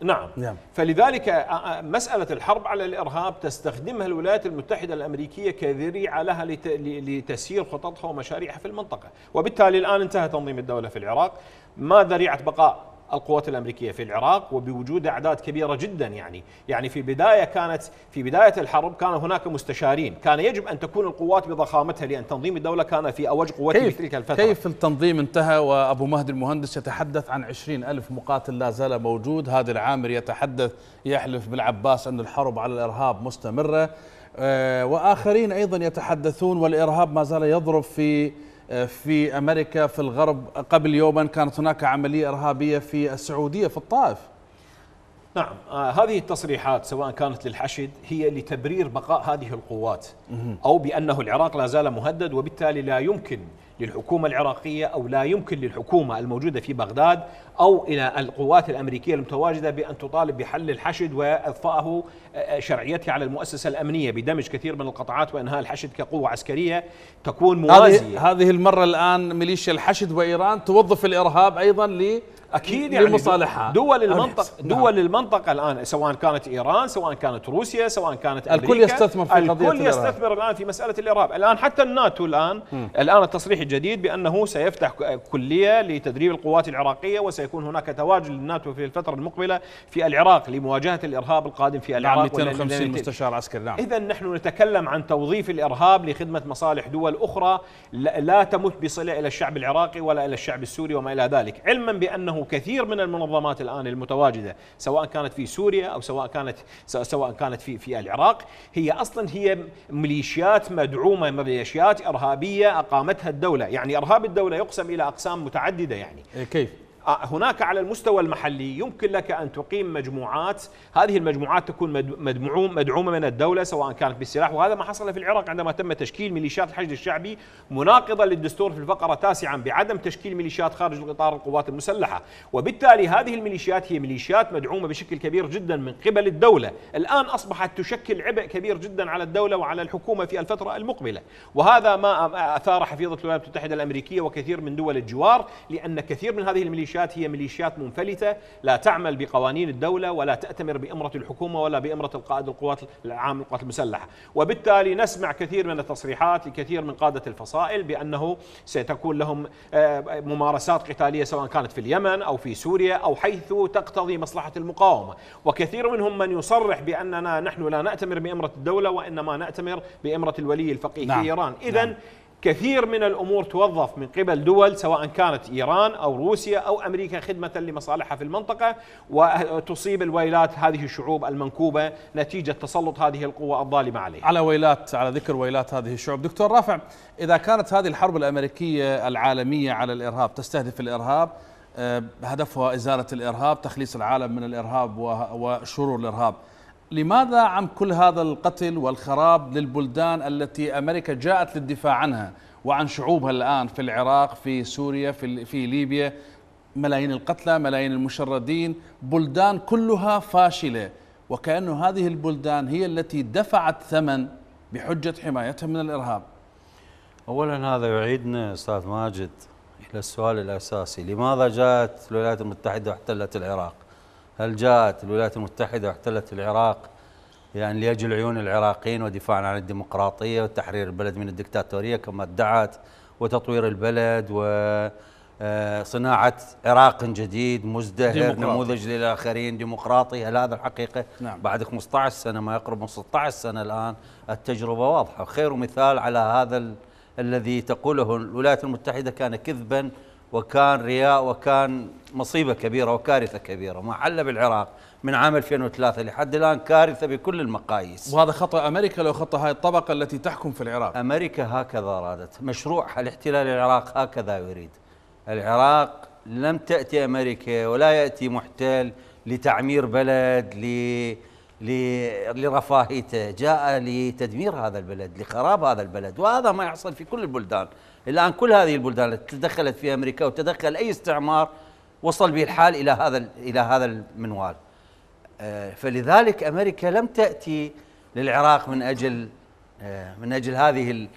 نعم. نعم فلذلك مسألة الحرب على الإرهاب تستخدمها الولايات المتحدة الأمريكية كذريعة لها لتسيير خططها ومشاريعها في المنطقة وبالتالي الآن انتهى تنظيم الدولة في العراق ما ذريعة بقاء القوات الامريكيه في العراق وبوجود اعداد كبيره جدا يعني، يعني في بدايه كانت في بدايه الحرب كان هناك مستشارين، كان يجب ان تكون القوات بضخامتها لان تنظيم الدوله كان في اوج قوته في تلك الفتره. كيف التنظيم انتهى وابو مهدي المهندس يتحدث عن 20 ألف مقاتل لا زال موجود، هادي العامر يتحدث يحلف بالعباس ان الحرب على الارهاب مستمره، آه، واخرين ايضا يتحدثون والارهاب ما زال يضرب في آه، في امريكا في الغرب قبل يوما كانت هناك عمليه ارهابيه في السعوديه في الطائف. نعم آه هذه التصريحات سواء كانت للحشد هي لتبرير بقاء هذه القوات او بانه العراق لا زال مهدد وبالتالي لا يمكن للحكومة العراقية أو لا يمكن للحكومة الموجودة في بغداد أو إلى القوات الأمريكية المتواجدة بأن تطالب بحل الحشد وإضفائه آه، آه، شرعيته على المؤسسة الأمنية بدمج كثير من القطاعات وإنهاء الحشد كقوة عسكرية تكون موازية هذه المرة الآن ميليشيا الحشد وإيران توظف الإرهاب أيضا لي اكيد يعني لمصالحها دول المنطقه نعم. دول نعم. المنطقه الان سواء كانت ايران سواء كانت روسيا سواء كانت امريكا الكل يستثمر في الكل الإرهاب. يستثمر الان في مساله الارهاب الان حتى الناتو الان م. الان التصريح الجديد بانه سيفتح كليه لتدريب القوات العراقيه وسيكون هناك تواجد للناتو في الفتره المقبله في العراق لمواجهه الارهاب القادم في العراق 250 مستشار عسكري نعم اذا نحن نتكلم عن توظيف الارهاب لخدمه مصالح دول اخرى لا تمت بصله الى الشعب العراقي ولا الى الشعب السوري وما الى ذلك علما بانه وكثير من المنظمات الان المتواجده سواء كانت في سوريا او سواء كانت سواء كانت في في العراق هي اصلا هي ميليشيات مدعومه ميليشيات ارهابيه اقامتها الدوله، يعني ارهاب الدوله يقسم الى اقسام متعدده يعني. إيه، كيف؟ آه، هناك على المستوى المحلي يمكن لك أن تقيم مجموعات هذه المجموعات تكون مدعومة من الدولة سواء كانت بالسلاح وهذا ما حصل في العراق عندما تم تشكيل ميليشيات الحشد الشعبي مناقضة للدستور في الفقرة تاسعا بعدم تشكيل ميليشيات خارج الإطار القوات المسلحة وبالتالي هذه الميليشيات هي ميليشيات مدعومة بشكل كبير جدا من قبل الدولة الآن أصبحت تشكل عبء كبير جدا على الدولة وعلى الحكومة في الفترة المقبلة وهذا ما أثار حفيظة الولايات المتحدة الأمريكية وكثير من دول الجوار لأن كثير من هذه الميليشيات الميليشيات هي ميليشيات منفلتة لا تعمل بقوانين الدولة ولا تأتمر بأمرة الحكومة ولا بأمرة القائد القوات العام للقوات المسلحة وبالتالي نسمع كثير من التصريحات لكثير من قادة الفصائل بأنه ستكون لهم آه، ممارسات قتالية سواء كانت في اليمن أو في سوريا أو حيث تقتضي مصلحة المقاومة وكثير منهم من يصرح بأننا نحن لا نأتمر بأمرة الدولة وإنما نأتمر بأمرة الولي الفقيه نعم. في إيران إذا نعم. كثير من الامور توظف من قبل دول سواء كانت ايران او روسيا او امريكا خدمه لمصالحها في المنطقه وتصيب الويلات هذه الشعوب المنكوبه نتيجه تسلط هذه القوه الظالمه عليها. على ويلات على ذكر ويلات هذه الشعوب، دكتور رافع اذا كانت هذه الحرب الامريكيه العالميه على الارهاب تستهدف الارهاب آه، هدفها ازاله الارهاب، تخليص العالم من الارهاب وشرور الارهاب. لماذا عم كل هذا القتل والخراب للبلدان التي امريكا جاءت للدفاع عنها وعن شعوبها الان في العراق في سوريا في في ليبيا ملايين القتلى ملايين المشردين بلدان كلها فاشله وكأن هذه البلدان هي التي دفعت ثمن بحجة حمايتها من الإرهاب أولا هذا يعيدنا أستاذ ماجد إلى السؤال الأساسي لماذا جاءت الولايات المتحدة واحتلت العراق هل جاءت الولايات المتحدة واحتلت العراق يعني لأجل عيون العراقيين ودفاعا عن الديمقراطية وتحرير البلد من الدكتاتورية كما ادعت وتطوير البلد وصناعة آه، عراق جديد مزدهر نموذج للآخرين ديمقراطي هل هذا الحقيقة نعم. بعد 15 سنة ما يقرب من 16 سنة الآن التجربة واضحة خير مثال على هذا الذي تقوله الولايات المتحدة كان كذباً وكان رياء وكان مصيبة كبيرة وكارثة كبيرة ما حل بالعراق من عام 2003 لحد الآن كارثة بكل المقاييس وهذا خطأ أمريكا لو خطأ هاي الطبقة التي تحكم في العراق أمريكا هكذا أرادت مشروع الاحتلال العراق هكذا يريد العراق لم تأتي أمريكا ولا يأتي محتل لتعمير بلد ل... لرفاهيته جاء لتدمير هذا البلد لخراب هذا البلد وهذا ما يحصل في كل البلدان الآن كل هذه البلدان التي تدخلت في أمريكا وتدخل أي استعمار وصل به الحال إلى هذا إلى هذا المنوال آه، فلذلك أمريكا لم تأتي للعراق من أجل آه، من أجل هذه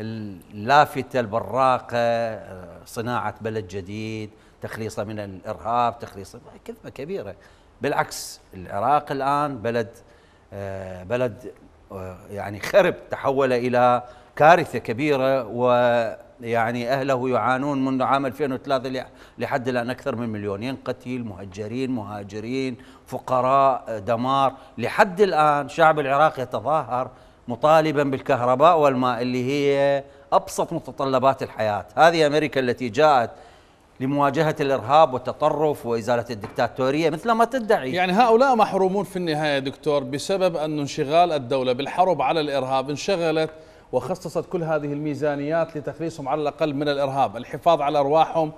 اللافتة البراقة آه، صناعة بلد جديد تخليصه من الإرهاب تخليصه كذبة كبيرة بالعكس العراق الآن بلد بلد يعني خرب تحول إلى كارثة كبيرة و يعني أهله يعانون منذ عام 2003 لحد الآن أكثر من مليونين قتيل مهجرين مهاجرين فقراء دمار لحد الآن شعب العراق يتظاهر مطالبا بالكهرباء والماء اللي هي أبسط متطلبات الحياة هذه أمريكا التي جاءت لمواجهة الإرهاب والتطرف وإزالة الدكتاتورية مثل ما تدعي يعني هؤلاء محرومون في النهاية دكتور بسبب أن انشغال الدولة بالحرب على الإرهاب انشغلت وخصصت كل هذه الميزانيات لتخليصهم على الأقل من الإرهاب الحفاظ على أرواحهم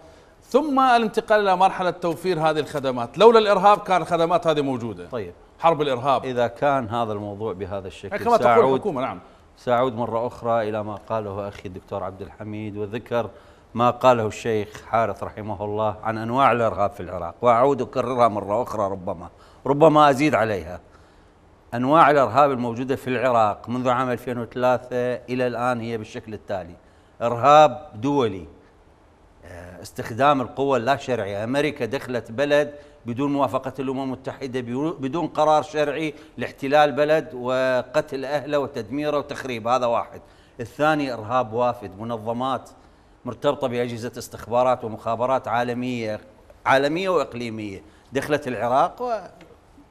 ثم الانتقال إلى مرحلة توفير هذه الخدمات لولا الإرهاب كان الخدمات هذه موجودة طيب حرب الإرهاب إذا كان هذا الموضوع بهذا الشكل كما إيه، تقول الحكومة نعم سأعود مرة أخرى إلى ما قاله أخي الدكتور عبد الحميد وذكر ما قاله الشيخ حارث رحمه الله عن أنواع الإرهاب في العراق وأعود أكررها مرة أخرى ربما ربما أزيد عليها أنواع الإرهاب الموجودة في العراق منذ عام 2003 إلى الآن هي بالشكل التالي إرهاب دولي آه، استخدام القوة اللا شرعية أمريكا دخلت بلد بدون موافقة الأمم المتحدة بدون قرار شرعي لاحتلال بلد وقتل أهله وتدميره وتخريب هذا واحد الثاني إرهاب وافد منظمات مرتبطة بأجهزة استخبارات ومخابرات عالمية عالمية وإقليمية دخلت العراق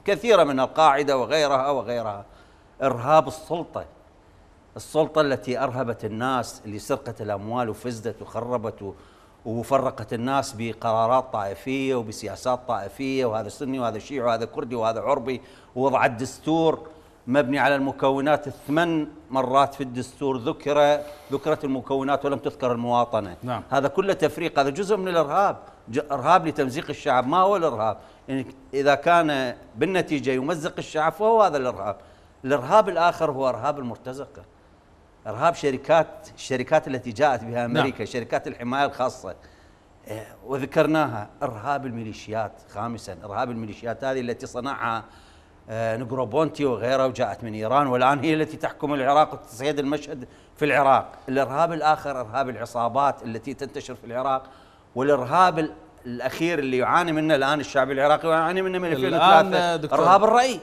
كثيرة من القاعدة وغيرها وغيرها إرهاب السلطة السلطة التي أرهبت الناس اللي سرقت الأموال وفزدت وخربت وفرقت الناس بقرارات طائفية وبسياسات طائفية وهذا سني وهذا شيعي وهذا كردي وهذا عربي ووضعت دستور مبني على المكونات الثمن مرات في الدستور ذكر ذكرت المكونات ولم تذكر المواطنة نعم. هذا كله تفريق هذا جزء من الإرهاب إرهاب لتمزيق الشعب ما هو الإرهاب يعني إذا كان بالنتيجة يمزق الشعب فهو هذا الإرهاب الإرهاب الآخر هو إرهاب المرتزقة إرهاب شركات الشركات التي جاءت بها نعم. أمريكا نعم. شركات الحماية الخاصة إيه، وذكرناها إرهاب الميليشيات خامسا إرهاب الميليشيات هذه التي صنعها إيه، نجروبونتي وغيره وجاءت من ايران والان هي التي تحكم العراق وتصيد المشهد في العراق، الارهاب الاخر ارهاب العصابات التي تنتشر في العراق والارهاب الاخير اللي يعاني منه الان الشعب العراقي يعاني منه من 2003 ارهاب الراي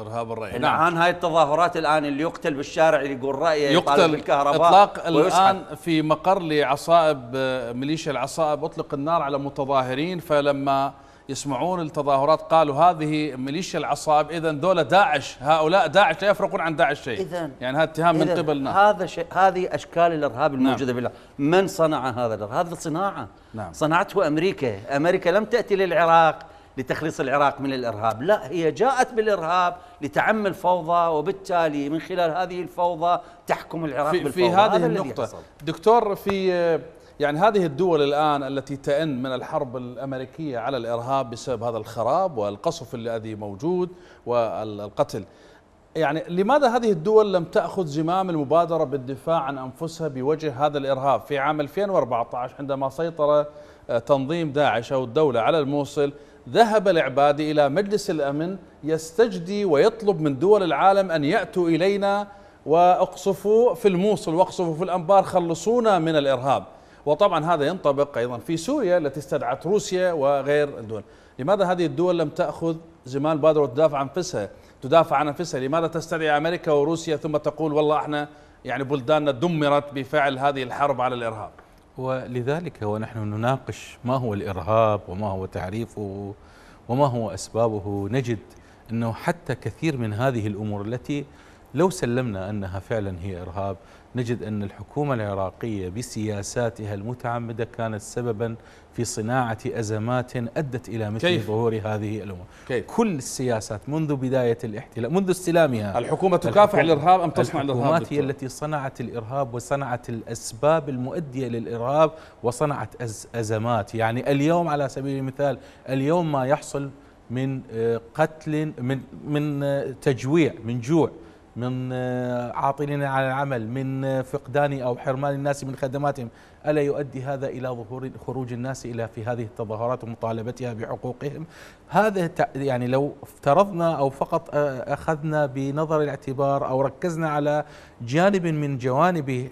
ارهاب الراي نعم الان هاي التظاهرات الان اللي يقتل بالشارع اللي يقول رايه يقتل بالكهرباء اطلاق الان في مقر لعصائب ميليشيا العصائب اطلق النار على متظاهرين فلما يسمعون التظاهرات قالوا هذه ميليشيا العصاب اذا دولة داعش هؤلاء داعش لا يفرقون عن داعش شيء يعني هذا اتهام من قبلنا هذا شيء هذه اشكال الارهاب نعم. الموجوده نعم بالله من صنع هذا الارهاب هذه صناعه نعم صنعته امريكا امريكا لم تاتي للعراق لتخليص العراق من الارهاب لا هي جاءت بالارهاب لتعم الفوضى وبالتالي من خلال هذه الفوضى تحكم العراق في بالفوضى في هذه هذا النقطه دكتور في يعني هذه الدول الآن التي تئن من الحرب الأمريكية على الإرهاب بسبب هذا الخراب والقصف الذي موجود والقتل يعني لماذا هذه الدول لم تأخذ زمام المبادرة بالدفاع عن أنفسها بوجه هذا الإرهاب في عام 2014 عندما سيطر آه، تنظيم داعش أو الدولة على الموصل ذهب العبادي إلى مجلس الأمن يستجدي ويطلب من دول العالم أن يأتوا إلينا واقصفوا في الموصل واقصفوا في الأنبار خلصونا من الإرهاب وطبعا هذا ينطبق أيضا في سوريا التي استدعت روسيا وغير الدول لماذا هذه الدول لم تأخذ زمان بادرة تدافع عن أنفسها تدافع عن أنفسها لماذا تستدعي أمريكا وروسيا ثم تقول والله احنا يعني بلداننا دمرت بفعل هذه الحرب على الإرهاب ولذلك ونحن نناقش ما هو الإرهاب وما هو تعريفه وما هو أسبابه نجد أنه حتى كثير من هذه الأمور التي لو سلمنا أنها فعلا هي إرهاب نجد أن الحكومة العراقية بسياساتها المتعمدة كانت سببا في صناعة أزمات أدت إلى مثل كيف؟ ظهور هذه الأمور كيف؟ كل السياسات منذ بداية الاحتلال منذ استلامها الحكومة تكافح الإرهاب أم تصنع الإرهاب؟ الحكومات هي التي صنعت الإرهاب وصنعت الأسباب المؤدية للإرهاب وصنعت أز أزمات يعني اليوم على سبيل المثال اليوم ما يحصل من آه، قتل من من آه، تجويع من جوع من آه، عاطلين عن العمل من آه، فقدان أو حرمان الناس من خدماتهم ألا يؤدي هذا إلى ظهور خروج الناس إلى في هذه التظاهرات ومطالبتها بحقوقهم هذا يعني لو افترضنا أو فقط آه، أخذنا بنظر الاعتبار أو ركزنا على جانب من جوانب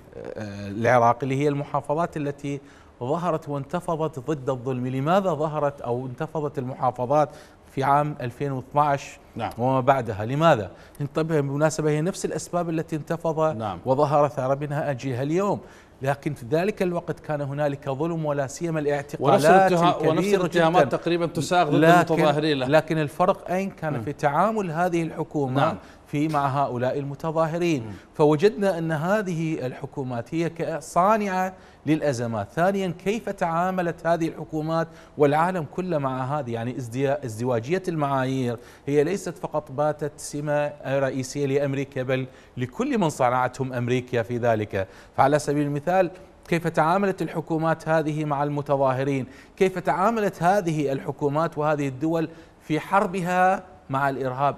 العراق اللي هي المحافظات التي ظهرت وانتفضت ضد الظلم لماذا ظهرت أو انتفضت المحافظات في عام 2012 نعم. وما بعدها لماذا؟ طبعا بالمناسبة هي نفس الأسباب التي انتفض نعم. وظهر ثار منها أجيها اليوم لكن في ذلك الوقت كان هنالك ظلم ولا سيما الاعتقالات ونفس الاتهامات تقريبا تساغ ضد المتظاهرين له. لكن الفرق اين كان في تعامل هذه الحكومه نعم. في مع هؤلاء المتظاهرين فوجدنا ان هذه الحكومات هي صانعه للأزمات ثانيا كيف تعاملت هذه الحكومات والعالم كله مع هذه يعني ازدواجية المعايير هي ليست فقط باتت سمة رئيسية لأمريكا بل لكل من صنعتهم أمريكا في ذلك فعلى سبيل المثال كيف تعاملت الحكومات هذه مع المتظاهرين كيف تعاملت هذه الحكومات وهذه الدول في حربها مع الإرهاب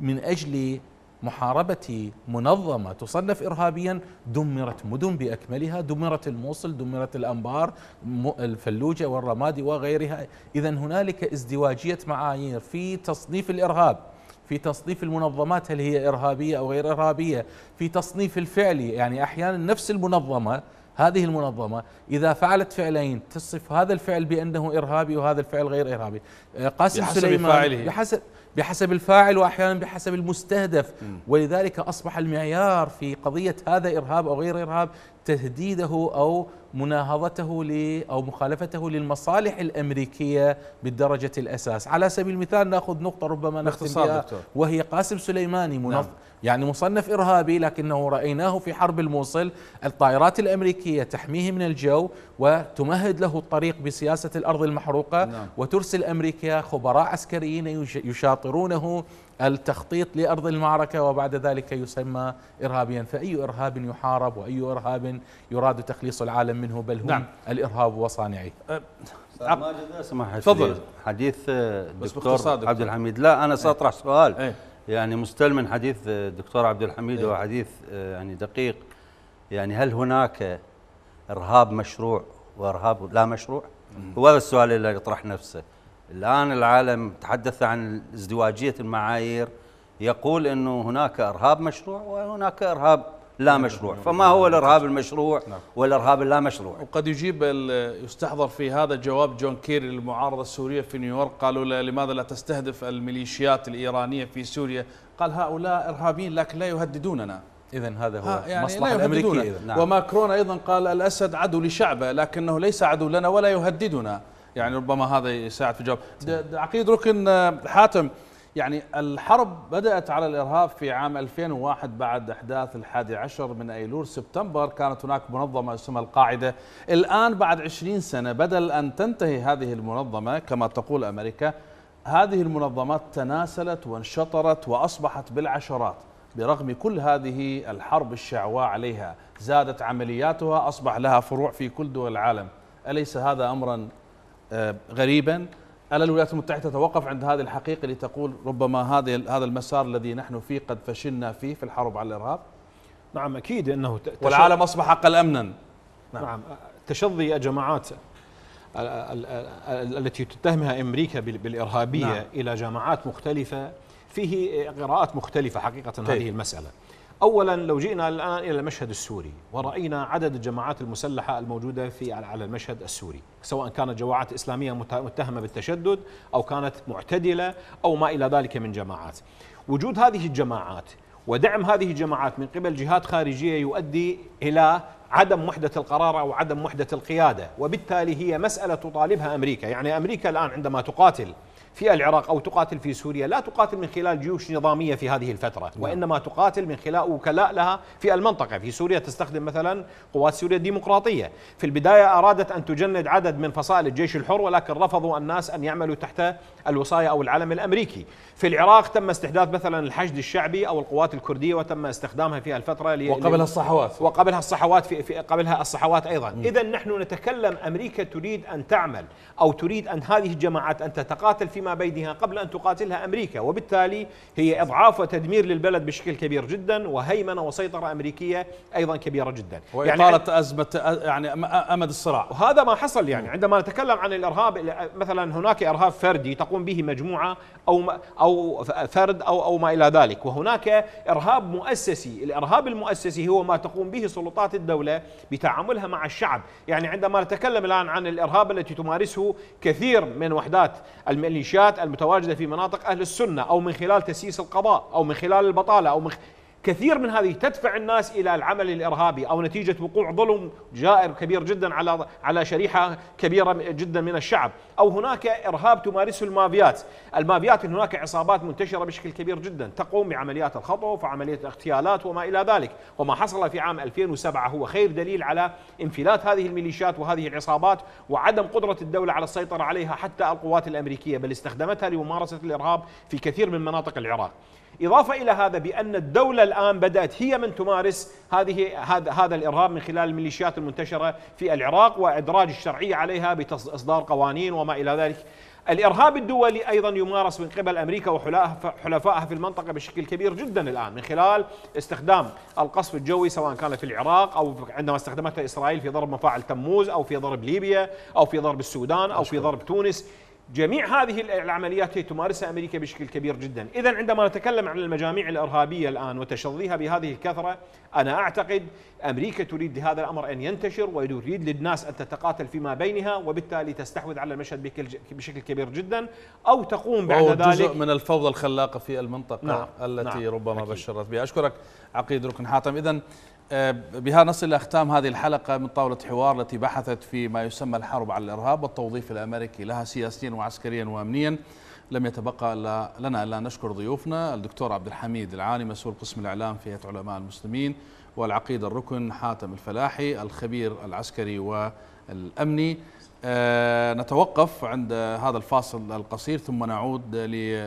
من أجل محاربة منظمة تصنف إرهابيا دمرت مدن بأكملها دمرت الموصل دمرت الأنبار الفلوجة والرمادي وغيرها إذا هنالك ازدواجية معايير في تصنيف الإرهاب في تصنيف المنظمات هل هي إرهابية أو غير إرهابية في تصنيف الفعلي يعني أحيانا نفس المنظمة هذه المنظمة إذا فعلت فعلين تصف هذا الفعل بأنه إرهابي وهذا الفعل غير إرهابي آه، قاسم بحسب سليمان فاعله. بحسب بحسب الفاعل واحيانا بحسب المستهدف ولذلك اصبح المعيار في قضيه هذا ارهاب او غير ارهاب تهديده او مناهضته او مخالفته للمصالح الامريكيه بالدرجه الاساس، على سبيل المثال ناخذ نقطه ربما نختم بها وهي قاسم سليماني منظم نعم. يعني مصنف إرهابي لكنه رأيناه في حرب الموصل الطائرات الأمريكية تحميه من الجو وتمهد له الطريق بسياسة الأرض المحروقة نعم. وترسل أمريكا خبراء عسكريين يشاطرونه التخطيط لأرض المعركة وبعد ذلك يسمى إرهابيا فأي إرهاب يحارب وأي إرهاب يراد تخليص العالم منه بل هم نعم. الإرهاب وصانعيه أه ماجد اسمح تفضل حديث دكتور عبد الحميد لا انا إيه. ساطرح سؤال ايه؟ يعني مستلم حديث الدكتور آه، عبد الحميد إيه. هو حديث آه، يعني دقيق يعني هل هناك ارهاب مشروع وارهاب لا مشروع؟ هو هذا السؤال اللي يطرح نفسه. الان العالم تحدث عن ازدواجيه المعايير يقول انه هناك ارهاب مشروع وهناك ارهاب لا مشروع فما هو الارهاب المشروع نعم. والارهاب اللا مشروع وقد يجيب يستحضر في هذا جواب جون كيري للمعارضه السوريه في نيويورك قالوا له لماذا لا تستهدف الميليشيات الايرانيه في سوريا قال هؤلاء ارهابيين لكن لا يهددوننا اذا هذا هو يعني مصلحه الامريكيه نعم. وماكرون ايضا قال الاسد عدو لشعبه لكنه ليس عدو لنا ولا يهددنا يعني ربما هذا يساعد في الجواب عقيد ركن آه، حاتم يعني الحرب بدأت على الإرهاب في عام 2001 بعد أحداث الحادي عشر من أيلول سبتمبر كانت هناك منظمة اسمها القاعدة الآن بعد 20 سنة بدل أن تنتهي هذه المنظمة كما تقول أمريكا هذه المنظمات تناسلت وانشطرت وأصبحت بالعشرات برغم كل هذه الحرب الشعواء عليها زادت عملياتها أصبح لها فروع في كل دول العالم أليس هذا أمرا آه، غريبا؟ ألا الولايات المتحدة تتوقف عند هذه الحقيقة لتقول ربما هذا هذا المسار الذي نحن فيه قد فشلنا فيه في الحرب على الإرهاب؟ نعم أكيد أنه والعالم أصبح أقل أمنا نعم, نعم. تشظي جماعات التي تتهمها أمريكا بالإرهابية نعم. إلى جماعات مختلفة فيه قراءات مختلفة حقيقة طيب. هذه المسألة اولا لو جئنا الان الى المشهد السوري وراينا عدد الجماعات المسلحه الموجوده في على المشهد السوري سواء كانت جماعات اسلاميه متهمه بالتشدد او كانت معتدله او ما الى ذلك من جماعات وجود هذه الجماعات ودعم هذه الجماعات من قبل جهات خارجيه يؤدي الى عدم وحدة القرار أو عدم وحدة القيادة وبالتالي هي مسألة تطالبها أمريكا يعني أمريكا الآن عندما تقاتل في العراق أو تقاتل في سوريا لا تقاتل من خلال جيوش نظامية في هذه الفترة نعم. وإنما تقاتل من خلال وكلاء لها في المنطقة في سوريا تستخدم مثلا قوات سوريا الديمقراطية في البداية أرادت أن تجند عدد من فصائل الجيش الحر ولكن رفضوا الناس أن يعملوا تحت الوصاية أو العلم الأمريكي في العراق تم استحداث مثلا الحشد الشعبي أو القوات الكردية وتم استخدامها في الفترة وقبلها الصحوات وقبلها الصحوات في, في قبلها الصحوات أيضا إذا نحن نتكلم أمريكا تريد أن تعمل أو تريد أن هذه الجماعات أن تتقاتل في ما بينها قبل أن تقاتلها أمريكا وبالتالي هي إضعاف وتدمير للبلد بشكل كبير جدا وهيمنة وسيطرة أمريكية أيضا كبيرة جدا وإطالة يعني أزمة يعني أمد الصراع وهذا ما حصل يعني عندما نتكلم عن الإرهاب مثلا هناك إرهاب فردي تقوم به مجموعة أو أو فرد أو أو ما إلى ذلك وهناك إرهاب مؤسسي الإرهاب المؤسسي هو ما تقوم به سلطات الدولة بتعاملها مع الشعب يعني عندما نتكلم الآن عن الإرهاب التي تمارسه كثير من وحدات الميليشيا الميليشيات المتواجدة في مناطق أهل السنة أو من خلال تسييس القضاء أو من خلال البطالة أو من كثير من هذه تدفع الناس الى العمل الارهابي او نتيجه وقوع ظلم جائر كبير جدا على على شريحه كبيره جدا من الشعب، او هناك ارهاب تمارسه المافيات، المافيات هناك عصابات منتشره بشكل كبير جدا تقوم بعمليات الخطف وعمليات الاغتيالات وما الى ذلك، وما حصل في عام 2007 هو خير دليل على انفلات هذه الميليشيات وهذه العصابات وعدم قدره الدوله على السيطره عليها حتى القوات الامريكيه بل استخدمتها لممارسه الارهاب في كثير من مناطق العراق. إضافة إلى هذا بأن الدولة الآن بدأت هي من تمارس هذه هذا الإرهاب من خلال الميليشيات المنتشرة في العراق وإدراج الشرعية عليها بإصدار قوانين وما إلى ذلك الإرهاب الدولي أيضا يمارس من قبل أمريكا وحلفائها في المنطقة بشكل كبير جدا الآن من خلال استخدام القصف الجوي سواء كان في العراق أو عندما استخدمتها إسرائيل في ضرب مفاعل تموز أو في ضرب ليبيا أو في ضرب السودان أو في ضرب تونس جميع هذه العمليات هي تمارسها امريكا بشكل كبير جدا، اذا عندما نتكلم عن المجاميع الارهابيه الان وتشظيها بهذه الكثره، انا اعتقد امريكا تريد لهذا الامر ان ينتشر وتريد للناس ان تتقاتل فيما بينها وبالتالي تستحوذ على المشهد بشكل كبير جدا او تقوم بعد ذلك جزء من الفوضى الخلاقه في المنطقه نعم التي نعم ربما أكيد بشرت بها، اشكرك عقيد ركن حاتم، اذا آه، بها نصل إلى أختام هذه الحلقة من طاولة حوار التي بحثت في ما يسمى الحرب على الإرهاب والتوظيف الأمريكي لها سياسيا وعسكريا وأمنيا لم يتبقى إلا لنا إلا نشكر ضيوفنا الدكتور عبد الحميد العاني مسؤول قسم الإعلام في هيئة علماء المسلمين والعقيد الركن حاتم الفلاحي الخبير العسكري والأمني آه، نتوقف عند هذا الفاصل القصير ثم نعود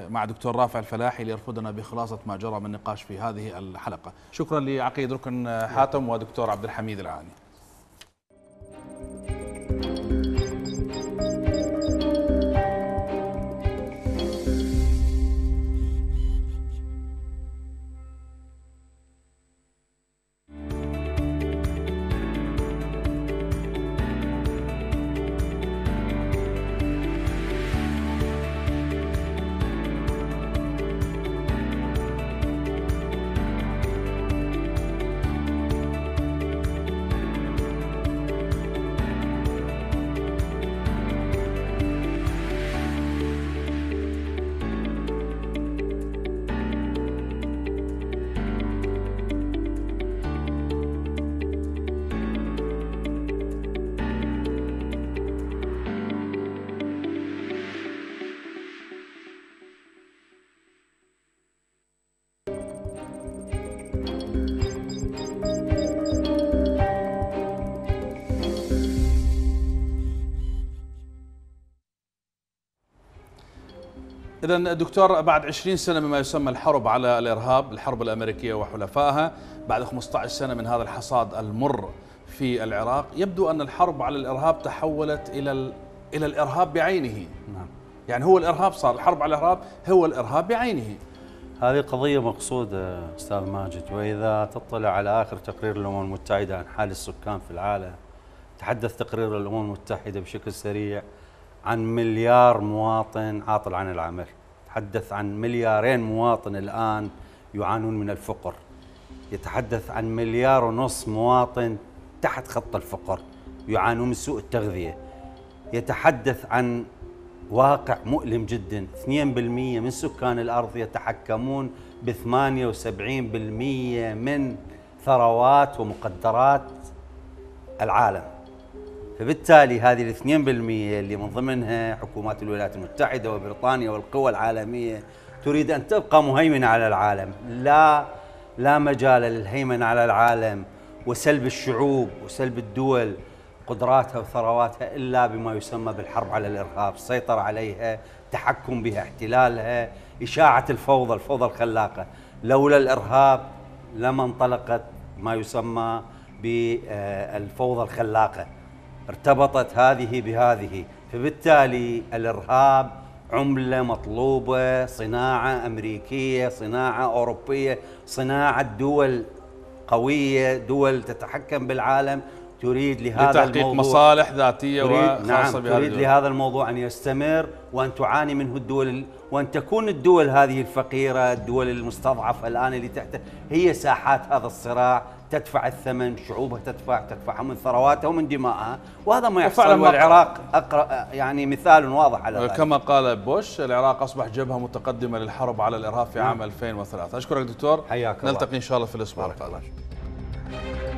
مع دكتور رافع الفلاحي ليرفضنا بخلاصة ما جرى من نقاش في هذه الحلقة شكرا لعقيد ركن حاتم ودكتور عبد الحميد العاني إذا دكتور بعد 20 سنة مما يسمى الحرب على الإرهاب الحرب الأمريكية وحلفائها بعد 15 سنة من هذا الحصاد المر في العراق يبدو أن الحرب على الإرهاب تحولت إلى إلى الإرهاب بعينه نعم. يعني هو الإرهاب صار الحرب على الإرهاب هو الإرهاب بعينه هذه قضية مقصودة أستاذ ماجد وإذا تطلع على آخر تقرير الأمم المتحدة عن حال السكان في العالم تحدث تقرير الأمم المتحدة بشكل سريع عن مليار مواطن عاطل عن العمل يتحدث عن مليارين مواطن الآن يعانون من الفقر يتحدث عن مليار ونص مواطن تحت خط الفقر يعانون من سوء التغذية يتحدث عن واقع مؤلم جدا 2% من سكان الأرض يتحكمون ب 78% من ثروات ومقدرات العالم فبالتالي هذه ال 2% اللي من ضمنها حكومات الولايات المتحده وبريطانيا والقوى العالميه تريد ان تبقى مهيمنه على العالم، لا لا مجال للهيمنه على العالم وسلب الشعوب وسلب الدول قدراتها وثرواتها الا بما يسمى بالحرب على الارهاب، السيطره عليها، تحكم بها، احتلالها، اشاعه الفوضى، الفوضى الخلاقه، لولا الارهاب لما انطلقت ما يسمى بالفوضى الخلاقه. ارتبطت هذه بهذه فبالتالي الارهاب عمله مطلوبه صناعه امريكيه صناعه اوروبيه صناعه دول قويه دول تتحكم بالعالم تريد لهذا لتحقيق الموضوع مصالح ذاتية تريد وخاصة نعم بهذا تريد الدول. لهذا الموضوع أن يستمر وأن تعاني منه الدول وأن تكون الدول هذه الفقيرة الدول المستضعفة الآن اللي تحت هي ساحات هذا الصراع تدفع الثمن شعوبها تدفع تدفعها من ثرواتها ومن دمائها وهذا ما يحصل والعراق أقرأ يعني مثال واضح على ذلك كما قال بوش العراق أصبح جبهة متقدمة للحرب على الإرهاب في نعم. عام 2003 أشكرك دكتور حياك نلتقي الله. إن شاء الله في الأسبوع القادم